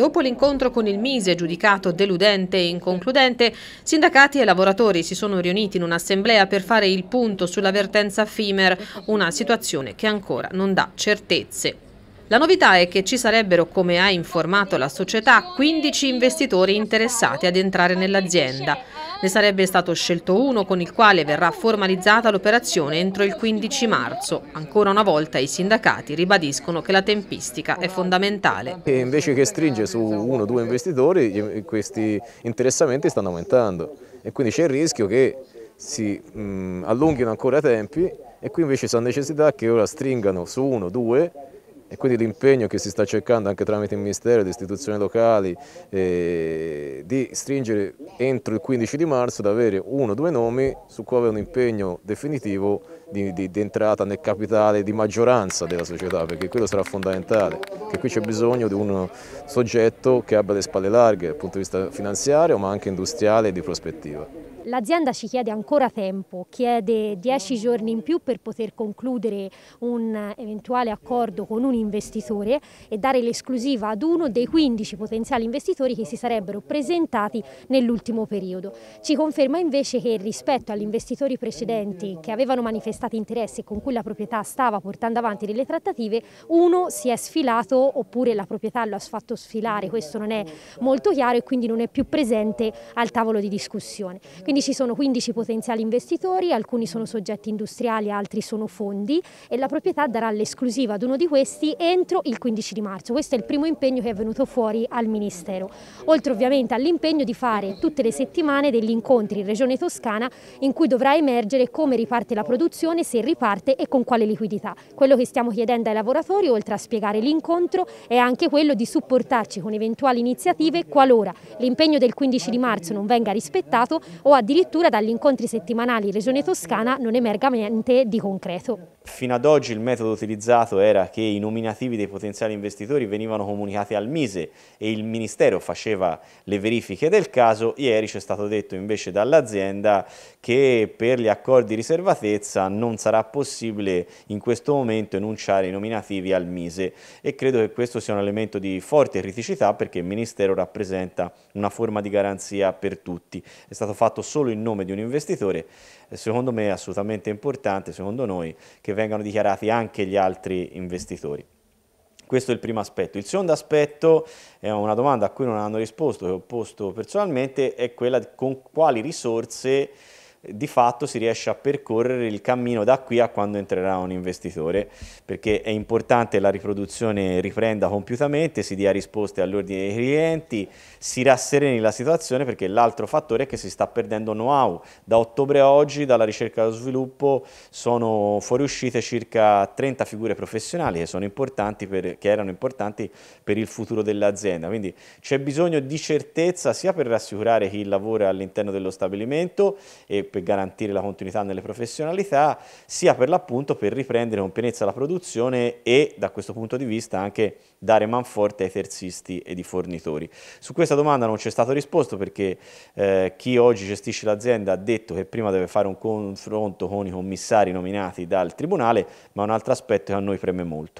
Dopo l'incontro con il Mise, giudicato deludente e inconcludente, sindacati e lavoratori si sono riuniti in un'assemblea per fare il punto sulla vertenza FIMER, una situazione che ancora non dà certezze. La novità è che ci sarebbero, come ha informato la società, 15 investitori interessati ad entrare nell'azienda. Ne sarebbe stato scelto uno con il quale verrà formalizzata l'operazione entro il 15 marzo. Ancora una volta i sindacati ribadiscono che la tempistica è fondamentale. E invece che stringe su uno o due investitori, questi interessamenti stanno aumentando e quindi c'è il rischio che si mh, allunghino ancora i tempi e qui invece c'è la necessità che ora stringano su uno o due e quindi l'impegno che si sta cercando anche tramite il Ministero, e le istituzioni locali, eh, di stringere entro il 15 di marzo, ad avere uno o due nomi su cui avere un impegno definitivo di, di, di, entrata nel capitale di maggioranza della società, perché quello sarà fondamentale, che qui c'è bisogno di un soggetto che abbia le spalle larghe dal punto di vista finanziario ma anche industriale e di prospettiva. L'azienda ci chiede ancora tempo, chiede 10 giorni in più per poter concludere un eventuale accordo con un investitore e dare l'esclusiva ad uno dei 15 potenziali investitori che si sarebbero presentati nell'ultimo periodo. Ci conferma invece che rispetto agli investitori precedenti che avevano manifestato interesse e con cui la proprietà stava portando avanti delle trattative, uno si è sfilato oppure la proprietà lo ha fatto sfilare, questo non è molto chiaro e quindi non è più presente al tavolo di discussione. Quindi quindi ci sono 15 potenziali investitori, alcuni sono soggetti industriali, altri sono fondi e la proprietà darà l'esclusiva ad uno di questi entro il 15 di marzo. Questo è il primo impegno che è venuto fuori al Ministero. Oltre ovviamente all'impegno di fare tutte le settimane degli incontri in Regione Toscana in cui dovrà emergere come riparte la produzione, se riparte e con quale liquidità. Quello che stiamo chiedendo ai lavoratori, oltre a spiegare l'incontro, è anche quello di supportarci con eventuali iniziative qualora l'impegno del 15 di marzo non venga rispettato o addirittura dagli incontri settimanali Regione Toscana non emerga niente di concreto. Fino ad oggi il metodo utilizzato era che i nominativi dei potenziali investitori venivano comunicati al Mise e il Ministero faceva le verifiche del caso, ieri c'è stato detto invece dall'azienda che per gli accordi di riservatezza non sarà possibile in questo momento enunciare i nominativi al Mise e credo che questo sia un elemento di forte criticità perché il Ministero rappresenta una forma di garanzia per tutti, è stato fatto solo in nome di un investitore, secondo me è assolutamente importante, secondo noi, che vengano dichiarati anche gli altri investitori. Questo è il primo aspetto. Il secondo aspetto è una domanda a cui non hanno risposto, che ho posto personalmente, è quella con quali risorse di fatto si riesce a percorrere il cammino da qui a quando entrerà un investitore, perché è importante la riproduzione riprenda compiutamente, si dia risposte all'ordine dei clienti, si rassereni la situazione perché l'altro fattore è che si sta perdendo know-how. Da ottobre a oggi dalla ricerca allo sviluppo sono fuoriuscite circa 30 figure professionali che, per, che erano importanti per il futuro dell'azienda, quindi c'è bisogno di certezza sia per rassicurare chi lavora all'interno dello stabilimento e per garantire la continuità nelle professionalità, sia per l'appunto per riprendere con pienezza la produzione e da questo punto di vista anche dare manforte ai terzisti e i fornitori. Su questa domanda non c'è stato risposto perché eh, chi oggi gestisce l'azienda ha detto che prima deve fare un confronto con i commissari nominati dal Tribunale, ma un altro aspetto che a noi preme molto.